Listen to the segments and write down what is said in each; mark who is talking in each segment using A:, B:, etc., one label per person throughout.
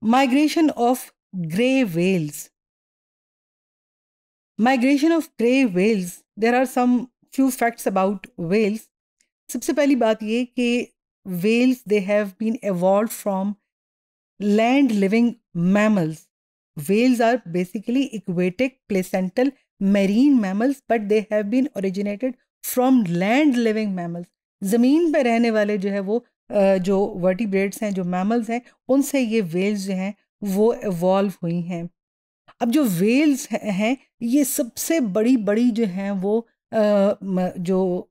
A: Migration of grey whales. Migration of grey whales. There are some few facts about whales. सबसे पहली बात ये कि whales they have been evolved from land living mammals. Whales are basically aquatic placental marine mammals but they have been originated from land living mammals. ज़मीन पर रहने वाले जो है वो जो वर्टिब्रेट्स हैं जो मैमल्स हैं उनसे ये वेल्स जो हैं वो एवॉल्व हुई हैं अब जो वेल्स हैं ये सबसे बड़ी बड़ी जो हैं वो जो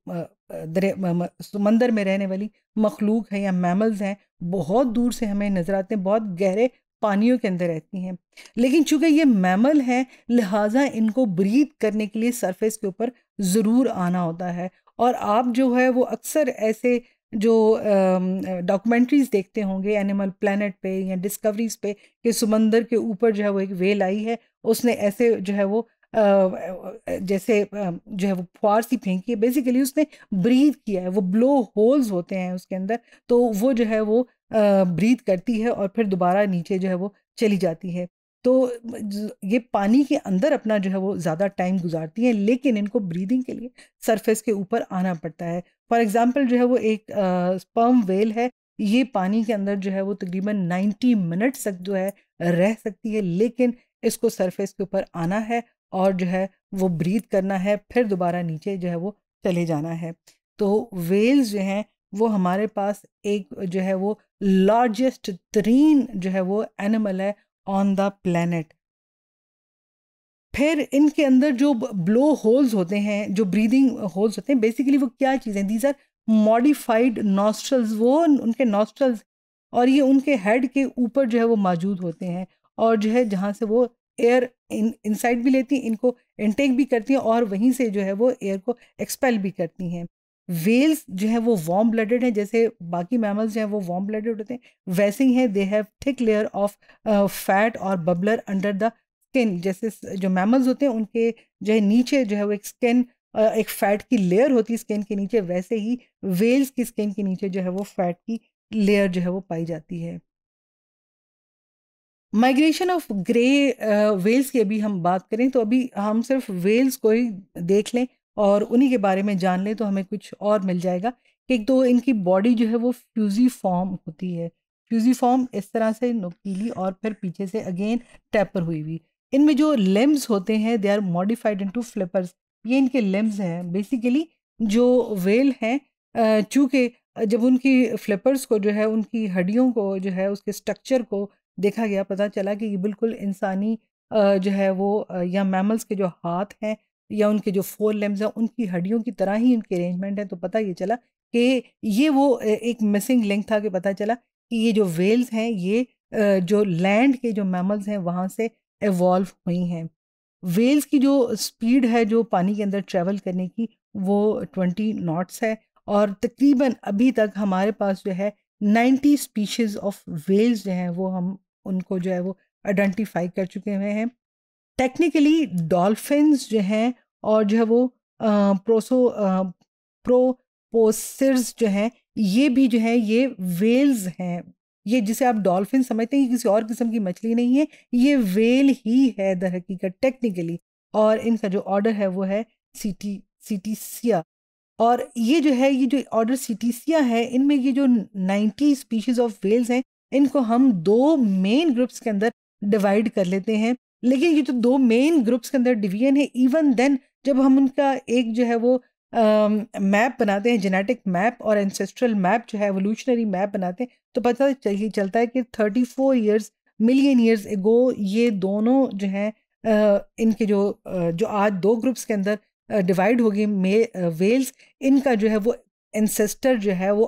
A: समंदर में रहने वाली मखलूक है या मैमल्स हैं बहुत दूर से हमें नज़र आते हैं बहुत गहरे पानियों के अंदर रहती हैं लेकिन चूंकि ये मैमल है लिहाजा इनको ब्रीथ करने के लिए सरफेस के ऊपर ज़रूर आना होता है और आप जो है वो अक्सर ऐसे जो डॉक्यूमेंट्रीज़ देखते होंगे एनिमल प्लानट पे या डिस्कवरीज़ पे कि समंदर के ऊपर जो है वो एक वेल आई है उसने ऐसे जो है वो जैसे जो है वो फुहार सी फेंकी है बेसिकली उसने ब्रीद किया है वो ब्लो होल्स होते हैं उसके अंदर तो वो जो है वो ब्रीद करती है और फिर दोबारा नीचे जो है वो चली जाती है तो ये पानी के अंदर अपना जो है वो ज़्यादा टाइम गुजारती हैं लेकिन इनको ब्रीदिंग के लिए सरफेस के ऊपर आना पड़ता है फॉर एग्ज़ाम्पल जो है वो एक स्पर्म वेल है ये पानी के अंदर जो है वो तकरीबन 90 मिनट्स तक जो है रह सकती है लेकिन इसको सरफेस के ऊपर आना है और जो है वो ब्रीद करना है फिर दोबारा नीचे जो है वो चले जाना है तो वेल्स जो हैं वो हमारे पास एक जो है वो लार्जेस्ट तरीन जो है वो एनिमल है ऑन द प्लैनेट फिर इनके अंदर जो ब्लो होल्स होते हैं जो ब्रीदिंग होल्स होते हैं बेसिकली वो क्या चीज़ें दीज आर मॉडिफाइड नॉस्ट्रल्स वो उनके नॉस्ट्रल्स और ये उनके हेड के ऊपर जो है वो मौजूद होते हैं और जो है जहाँ से वो एयर इन इनसाइड भी लेती हैं इनको इनटेक भी करती हैं और वहीं से जो है वो एयर को एक्सपेल भी करती हैं वेल्स जो है वो वार्म ब्लडेड हैं जैसे बाकी मैमल्स जो हैं वो वार्म ब्लडेड होते हैं वैसे ही हैं they have thick layer of fat और बबलर अंडर द स्किन जैसे जो मैमल्स होते हैं उनके जो है नीचे जो है वो एक स्किन एक फैट की लेयर होती है स्किन के नीचे वैसे ही वेल्स की स्किन के नीचे जो है वो फैट की लेयर जो है वो पाई जाती है माइग्रेशन ऑफ ग्रे वेल्स की अभी हम बात करें तो अभी हम सिर्फ वेल्स को ही देख लें और उन्हीं के बारे में जान लें तो हमें कुछ और मिल जाएगा एक तो इनकी बॉडी जो है वो फ्यूजी फॉर्म होती है फ्यूजी फॉर्म इस तरह से नुकीली और फिर पीछे से अगेन टैपर हुई हुई इनमें जो लेम्स होते हैं they are modified into flippers ये इनके लेम्स हैं बेसिकली जो वेल हैं चूँकि जब उनकी फ्लिपर्स को जो है उनकी हड्डियों को जो है उसके स्ट्रक्चर को देखा गया पता चला कि ये बिल्कुल इंसानी जो है वो या मैमल्स के जो हाथ हैं या उनके जो फोर लेम्स हैं उनकी हड्डियों की तरह ही उनके अरेंजमेंट है तो पता ये चला कि ये वो एक मिसिंग लिंक था कि पता चला कि ये जो वेल्स हैं ये जो लैंड के जो मैमल्स हैं वहाँ से एवॉल्व हुई हैं वेल्स की जो स्पीड है जो पानी के अंदर ट्रेवल करने की वो ट्वेंटी नॉट्स है और तकरीबन अभी तक हमारे पास जो है नाइन्टी स्पीशीज़ ऑफ वेल्स जो हैं वो हम उनको जो है वो आइडेंटिफाई कर चुके हुए हैं टेक्निकली डॉल्फिन्स जो हैं और जो है वो प्रोसो प्रोपोसर्स जो हैं ये भी जो है ये वेल्स हैं ये जिसे आप डॉल्फिन समझते हैं ये किसी और किस्म की मछली नहीं है ये वेल ही है दर हकीकत टेक्निकली और इनका जो ऑर्डर है वो है सीटी सीटीसिया और ये जो है ये जो ऑर्डर सीटीसिया है इनमें ये जो नाइन्टी स्पीशीज ऑफ वेल्स हैं इनको हम दो मेन ग्रुप्स के अंदर डिवाइड कर लेते हैं लेकिन ये जो तो दो मेन ग्रुप्स के अंदर डिवीजन है इवन देन जब हम उनका एक जो है वो मैप uh, बनाते हैं जेनेटिक मैप और एंसेस्ट्रल मैप जो है एवोल्यूशनरी मैप बनाते हैं तो पता चल, चलता है कि thirty four years million years ago ये दोनों जो हैं uh, इनके जो uh, जो आज दो ग्रुप्स के अंदर डिवाइड हो गए मे वेल्स इनका जो है वो एंसेस्टर जो है वो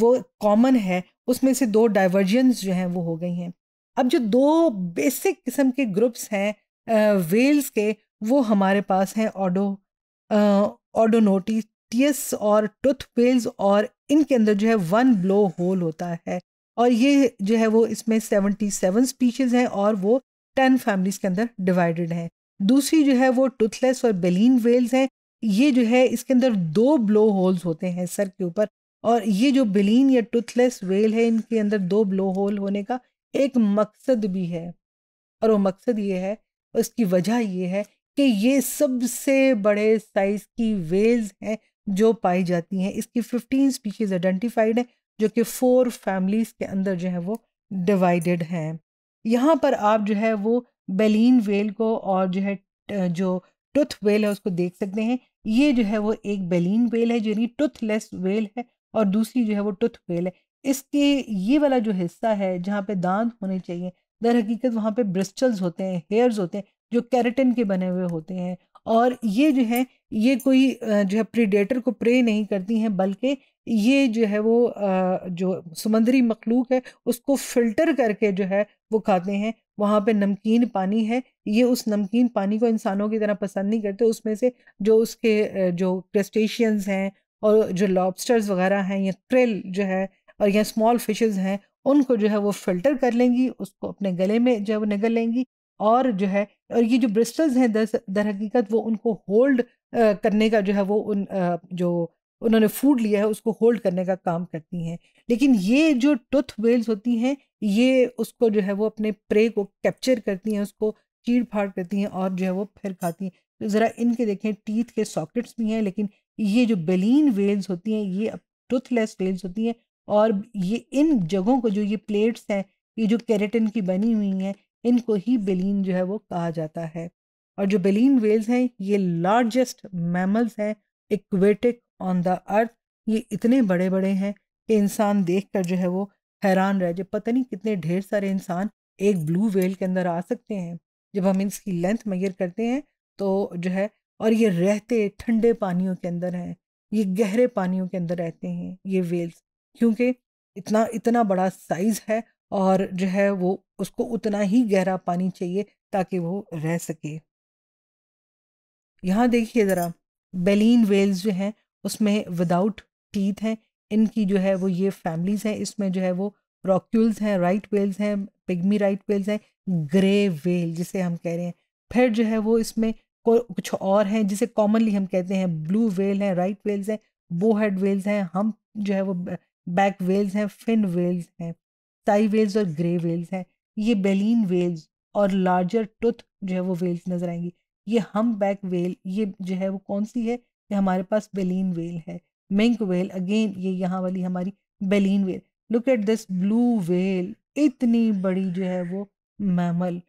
A: वो कॉमन है उसमें से दो डाइवर्जेंस जो हैं वो हो गई हैं अब जो दो बेसिक किस्म के ग्रुप्स हैं वेल्स के वो हमारे पास हैं ऑडो ऑडोनोटिटियस और टूथ वेल्स और इनके अंदर जो है वन ब्लो होल होता है और ये जो है वो इसमें सेवेंटी सेवन स्पीशीज़ हैं और वो टेन फैमिलीज़ के अंदर डिवाइडेड हैं दूसरी जो है वो टूथलेस और बेलिन वेल्स हैं ये जो है इसके अंदर दो ब्लो होल्स होते हैं सर के ऊपर और ये जो बेलिन या टूथलेस वेल है इनके अंदर दो ब्लो होल होने का एक मकसद भी है और वो मकसद ये है उसकी वजह ये है कि ये सबसे बड़े साइज की वेल्स हैं जो पाई जाती हैं इसकी 15 स्पीशीज़ आइडेंटिफाइड हैं जो कि फोर फैमिलीज़ के अंदर जो है वो डिवाइडेड हैं यहाँ पर आप जो है वो बेलिन वेल को और जो है जो टुथ वेल है उसको देख सकते हैं ये जो है वो एक बेलिन वेल है जो यानी टुथलेस वेल है और दूसरी जो है वो टुथ वेल है इसके ये वाला जो हिस्सा है जहाँ पे दांत होने चाहिए दर हकीकत वहाँ पे ब्रिस्टल्स होते हैं हेयर्स होते हैं जो कैरेटिन के बने हुए होते हैं और ये जो है ये कोई जो है प्रीडेटर को प्रे नहीं करती हैं बल्कि ये जो है वो जो समंदरी मखलूक है उसको फिल्टर करके जो है वो खाते हैं वहाँ पे नमकीन पानी है ये उस नमकीन पानी को इंसानों की तरह पसंद नहीं करते उसमें से जो उसके जो क्रस्टेशियंस हैं और जो लॉबस्टर्स वगैरह हैं या क्रिल जो है और यहाँ स्मॉल फिशेज हैं उनको जो है वो फिल्टर कर लेंगी उसको अपने गले में जो है वो निगल लेंगी और जो है और ये जो ब्रिस्टल्स हैं दर दर हकीकत वो उनको होल्ड करने का जो है वो उन जो उन्होंने फूड लिया है उसको होल्ड करने का काम करती हैं लेकिन ये जो टूथ वेल्स होती हैं ये उसको जो है वो अपने प्रे को कैप्चर करती हैं उसको चीड़ फाड़ करती हैं और जो है वो फिर खाती हैं तो ज़रा इनके देखें टीथ के सॉकेट्स भी हैं लेकिन ये जो बेलिन वेल्स होती हैं ये टूथलेस वेल्स होती हैं और ये इन जगहों को जो ये प्लेट्स हैं ये जो कैरेटिन की बनी हुई हैं इनको ही बेलिन जो है वो कहा जाता है और जो बेलिन वेल्स हैं ये लार्जेस्ट मैमल्स हैं इक्वेटिक ऑन द अर्थ ये इतने बड़े बड़े हैं कि इंसान देख कर जो है वो हैरान रह जाए पता नहीं कितने ढेर सारे इंसान एक ब्लू वेल के अंदर आ सकते हैं जब हम इसकी लेंथ मैयर करते हैं तो जो है और ये रहते ठंडे पानियों के अंदर हैं ये गहरे पानियों के अंदर रहते हैं ये वेल्स क्योंकि इतना इतना बड़ा साइज़ है और जो है वो उसको उतना ही गहरा पानी चाहिए ताकि वो रह सके यहाँ देखिए ज़रा बेलिन वेल्स जो हैं उसमें विदाउट टीथ हैं इनकी जो है वो ये फैमिलीज़ हैं इसमें जो है वो रॉक्यूल्स हैं राइट वेल्स हैं पिग्मी राइट वेल्स हैं ग्रे वेल जिसे हम कह रहे हैं फिर जो है वो इसमें कुछ और हैं जिसे कॉमनली हम कहते हैं ब्लू वेल हैं राइट वेल्स हैं बोहेड हेड वेल्स हैं हम जो है वो बैक वेल्स हैं फिन वेल्स हैं टाई वेल्स और ग्रे वेल्स हैं ये बेलिन वेल्स और लार्जर टुथ जो है वो वेल्स नज़र आएंगी ये हम बैक वेल ये जो है वो कौन सी है ये हमारे पास बेलिन वेल है मिंक वेल अगेन ये यहाँ वाली हमारी baleen whale look at this blue whale इतनी बड़ी जो है वो मैमल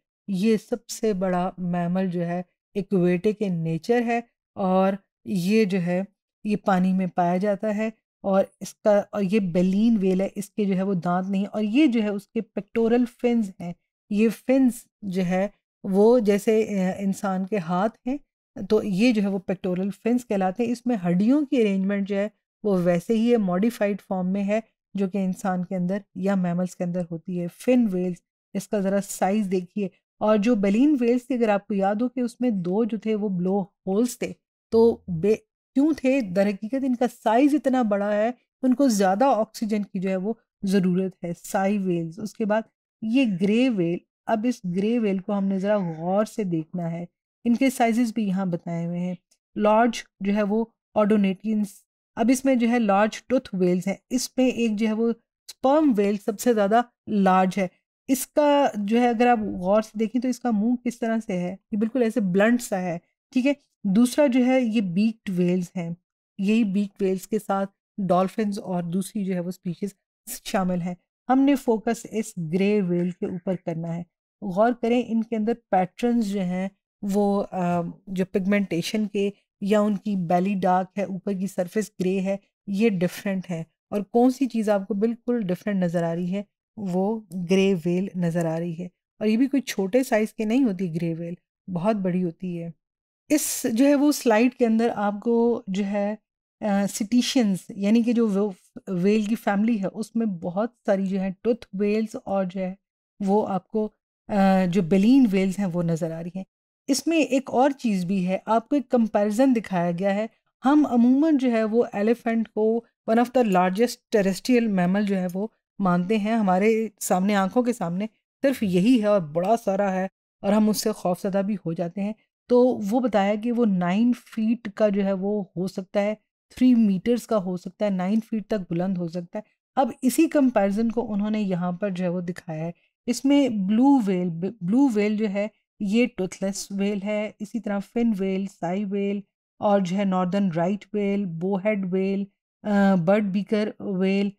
A: ये सबसे बड़ा मैमल जो है एक वेटे के नेचर है और ये जो है ये पानी में पाया जाता है और इसका और ये बेलिन वेल है इसके जो है वो दांत नहीं और ये जो है उसके पेक्टोरल फिन्स हैं ये फिन्स जो है वो जैसे इंसान के हाथ हैं तो ये जो है वो पेक्टोरल फिन्स कहलाते हैं इसमें हड्डियों की अरेंजमेंट जो है वो वैसे ही है मॉडिफाइड फॉर्म में है जो कि इंसान के अंदर या मैमल्स के अंदर होती है फिन वेल्स इसका ज़रा साइज़ देखिए और जो बेलिन वेल्स थी अगर आपको याद हो कि उसमें दो जो थे वो ब्लो होल्स थे तो बे क्यों थे हकीकत इनका साइज इतना बड़ा है उनको ज़्यादा ऑक्सीजन की जो है वो ज़रूरत है साई वेल्स उसके बाद ये ग्रे वेल अब इस ग्रे वेल को हमने ज़रा गौर से देखना है इनके साइजेस भी यहाँ बताए हुए हैं लार्ज जो है वो ऑडोनेटियंस अब इसमें जो है लार्ज टूथ वेल्स हैं इसमें एक जो है वो स्पर्म वेल सबसे ज़्यादा लार्ज है इसका जो है अगर आप गौर से देखें तो इसका मुंह किस तरह से है ये बिल्कुल ऐसे ब्लंट सा है ठीक है दूसरा जो है ये बीक वेल्स हैं यही बीक वेल्स के साथ डॉल्फिन और दूसरी जो है वो स्पीशीज शामिल हैं हमने फोकस इस ग्रे वेल के ऊपर करना है गौर करें इनके अंदर पैटर्न्स जो हैं वो जो पिगमेंटेशन के या उनकी बैली डार्क है ऊपर की सरफेस ग्रे है ये डिफरेंट है और कौन सी चीज़ आपको बिल्कुल डिफरेंट नज़र आ रही है वो ग्रे वेल नज़र आ रही है और ये भी कोई छोटे साइज़ के नहीं होती ग्रे वेल बहुत बड़ी होती है इस जो है वो स्लाइड के अंदर आपको जो है सिटीशियंस यानी कि जो वेल की फैमिली है उसमें बहुत सारी जो है टूथ वेल्स और जो है वो आपको आ, जो बेलिन वेल्स हैं वो नज़र आ रही हैं इसमें एक और चीज़ भी है आपको एक कंपैरिजन दिखाया गया है हम अमूमन जो है वो एलिफेंट को one of the largest terrestrial mammal जो है वो मानते हैं हमारे सामने आंखों के सामने सिर्फ यही है और बड़ा सारा है और हम उससे खौफजदा भी हो जाते हैं तो वो बताया कि वो नाइन फीट का जो है वो हो सकता है थ्री मीटर्स का हो सकता है नाइन फीट तक बुलंद हो सकता है अब इसी कंपैरिजन को उन्होंने यहाँ पर जो है वो दिखाया है इसमें ब्लू वेल ब्लू वेल जो है ये टूथलेस वेल है इसी तरह फिन वेल साई वेल और जो है northern right whale bowhead whale bird beaker whale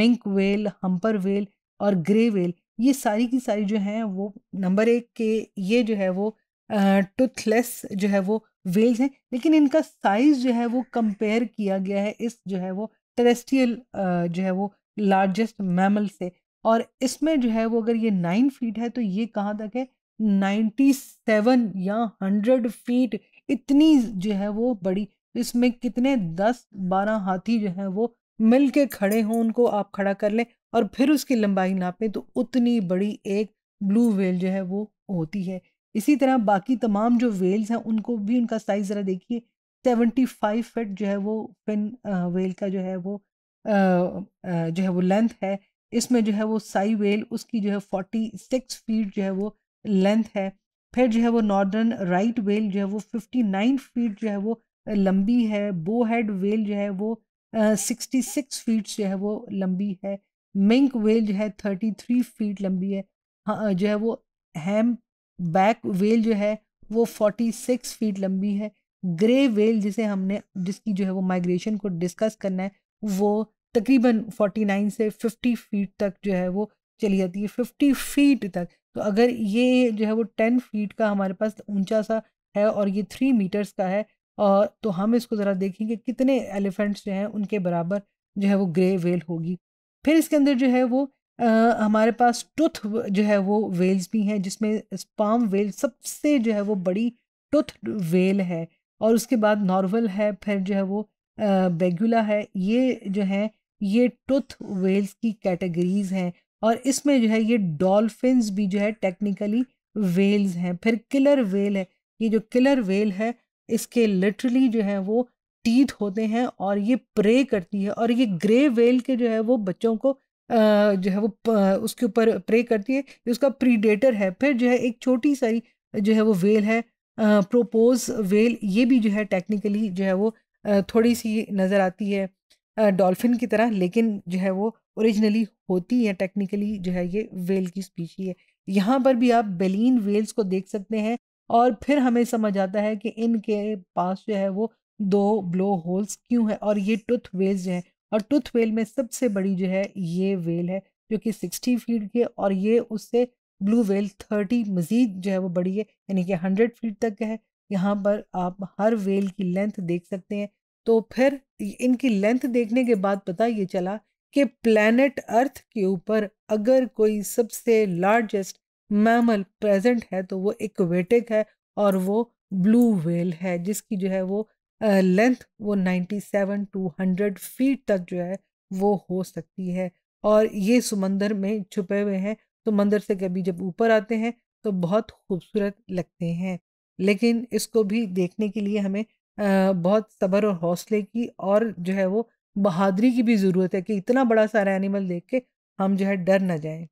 A: minke whale humpback whale और ग्रे वेल ये सारी की सारी जो हैं वो नंबर एक के ये जो है वो टूथलेस जो है वो वेल्स हैं लेकिन इनका साइज जो है वो कंपेयर किया गया है इस जो है वो टेरेस्ट्रियल जो है वो लार्जेस्ट मैमल से और इसमें जो है वो अगर ये नाइन फीट है तो ये कहाँ तक है नाइन्टी सेवन या हंड्रेड फीट इतनी जो है वो बड़ी इसमें कितने दस बारह हाथी जो है वो मिल के खड़े हों उनको आप खड़ा कर लें और फिर उसकी लंबाई नापें तो उतनी बड़ी एक ब्लू वेल जो है वो होती है इसी तरह बाकी तमाम जो वेल्स हैं उनको भी उनका साइज ज़रा देखिए सेवेंटी फाइव फिट जो है वो फिन वेल का जो है वो जो है वो लेंथ है इसमें जो है वो साई वेल उसकी जो है फोर्टी सिक्स फीट जो है वो लेंथ है फिर जो है वो नॉर्दर्न राइट वेल जो है वो फिफ्टी नाइन फीट जो है वो लंबी है बो हेड वेल जो है वो सिक्सटी सिक्स फीट जो है वो लंबी है मिंक वेल जो है थर्टी थ्री फीट लंबी है जो है वो हैम बैक वेल जो है वो फोर्टी सिक्स फीट लंबी है ग्रे वेल जिसे हमने जिसकी जो है वो माइग्रेशन को डिस्कस करना है वो तकरीबन फोर्टी नाइन से फिफ्टी फीट तक जो है वो चली जाती है फिफ्टी फीट तक तो अगर ये जो है वो टेन फीट का हमारे पास ऊंचा सा है और ये थ्री मीटर्स का है और तो हम इसको ज़रा देखेंगे कितने एलिफेंट्स जो हैं उनके बराबर जो है वो ग्रे वेल होगी फिर इसके अंदर जो है वो आ, हमारे पास टुथ जो है वो वेल्स भी हैं जिसमें स्पाम वेल सबसे जो है वो बड़ी टुथ वेल है और उसके बाद नॉर्वल है फिर जो है वो बेगुला है ये जो है ये टुथ वेल्स की कैटेगरीज हैं और इसमें जो है ये डॉल्फिन भी जो है टेक्निकली वेल्स हैं फिर किलर वेल है ये जो किलर वेल है इसके लिटरली जो है वो टीथ होते हैं और ये प्रे करती है और ये ग्रे वेल के जो है वो बच्चों को जो है वो उसके ऊपर प्रे करती है उसका प्रीडेटर है फिर जो है एक छोटी सारी जो है वो वेल है प्रोपोज वेल ये भी जो है टेक्निकली जो है वो थोड़ी सी नज़र आती है डॉल्फिन की तरह लेकिन जो है वो ओरिजिनली होती है टेक्निकली जो है ये वेल की स्पीशी है यहाँ पर भी आप बेलिन वेल्स को देख सकते हैं और फिर हमें समझ आता है कि इनके पास जो है वो दो ब्लो होल्स क्यों है और ये टूथ वेल्स जो है और टूथ वेल में सबसे बड़ी जो है ये वेल है जो कि सिक्सटी फीट की है और ये उससे ब्लू वेल थर्टी मज़ीद जो है वो बड़ी है यानी कि हंड्रेड फीट तक है यहाँ पर आप हर वेल की लेंथ देख सकते हैं तो फिर इनकी लेंथ देखने के बाद पता ये चला कि प्लानट अर्थ के ऊपर अगर कोई सबसे लार्जेस्ट मैमल प्रेजेंट है तो वो इक्वेटिक है और वो ब्लू वेल है जिसकी जो है वो लेंथ वो 97 टू 100 फीट तक जो है वो हो सकती है और ये समंदर में छुपे हुए हैं तो मंदिर से कभी जब ऊपर आते हैं तो बहुत खूबसूरत लगते हैं लेकिन इसको भी देखने के लिए हमें बहुत सब्र और हौसले की और जो है वो बहादुरी की भी ज़रूरत है कि इतना बड़ा सारा एनिमल देख के हम जो है डर ना जाएं